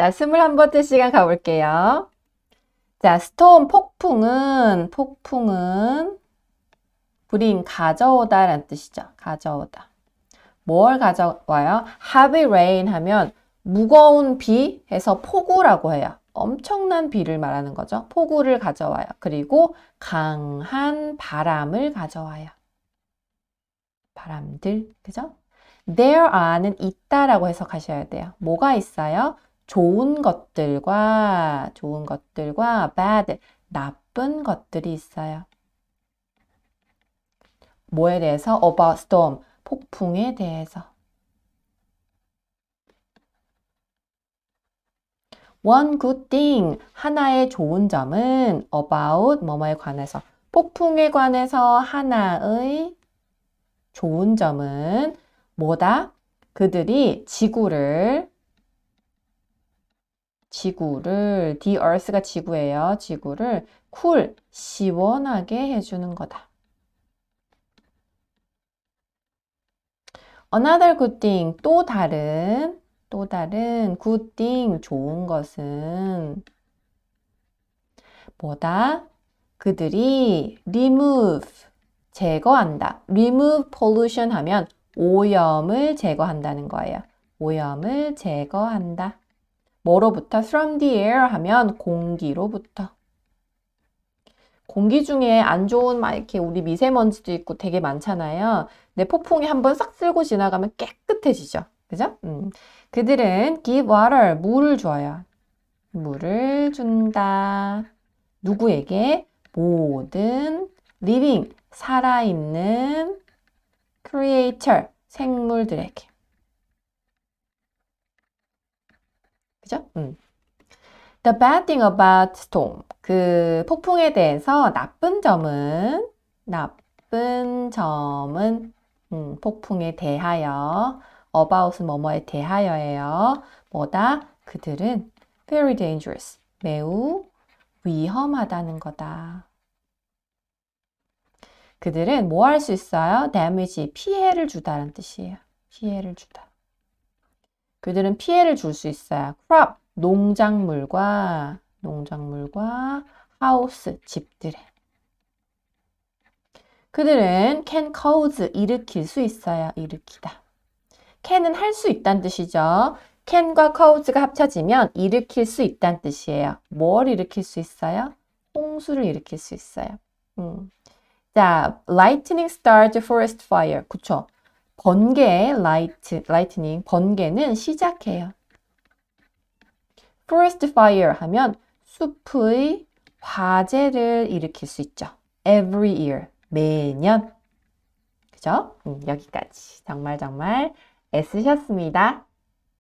자, 21번째 시간 가볼게요. 자, 스톰 폭풍은 폭풍은 불임 가져오다 라는 뜻이죠. 가져오다. 뭘 가져와요? heavy rain 하면 무거운 비 해서 폭우라고 해요. 엄청난 비를 말하는 거죠. 폭우를 가져와요. 그리고 강한 바람을 가져와요. 바람들, 그죠? There are는 있다라고 해석하셔야 돼요. 뭐가 있어요? 좋은 것들과 좋은 것들과 bad 나쁜 것들이 있어요. 뭐에 대해서? about storm 폭풍에 대해서. One good thing 하나의 좋은 점은 about 뭐뭐에 관해서 폭풍에 관해서 하나의 좋은 점은 뭐다? 그들이 지구를 지구를 the earth가 지구예요. 지구를 cool 시원하게 해주는 거다. Another good thing 또 다른 또 다른 good thing 좋은 것은 뭐다? 그들이 remove 제거한다. remove pollution 하면 오염을 제거한다는 거예요. 오염을 제거한다. 뭐로부터? From the air 하면 공기로부터. 공기 중에 안 좋은 막 이렇게 우리 미세먼지도 있고 되게 많잖아요. 내 폭풍이 한번 싹 쓸고 지나가면 깨끗해지죠. 그죠? 음. 그들은 give water, 물을 줘요. 물을 준다. 누구에게? 모든 living, 살아있는 creator, 생물들에게. 그죠? 음. The bad thing about storm. 그 폭풍에 대해서 나쁜 점은 나쁜 점은 음, 폭풍에 대하여 about은 뭐뭐에 대하여예요. 뭐다? 그들은 very dangerous. 매우 위험하다는 거다. 그들은 뭐 할 수 있어요? damage, 피해를 주다라는 뜻이에요. 피해를 주다. 그들은 피해를 줄 수 있어요. crop, 농작물과 농작물과 house, 집들에. 그들은 can cause, 일으킬 수 있어요. 일으키다. can은 할 수 있다는 뜻이죠. can과 cause가 합쳐지면 일으킬 수 있다는 뜻이에요. 뭘 일으킬 수 있어요? 홍수를 일으킬 수 있어요. 음. 자, lightning start forest fire. 그쵸? 번개, 라이트 h t l i 번개는 시작해요. forest fire 하면 숲의 화재를 일으킬 수 있죠. every year, 매년. 그죠? 음, 여기까지. 정말 정말 애쓰셨습니다.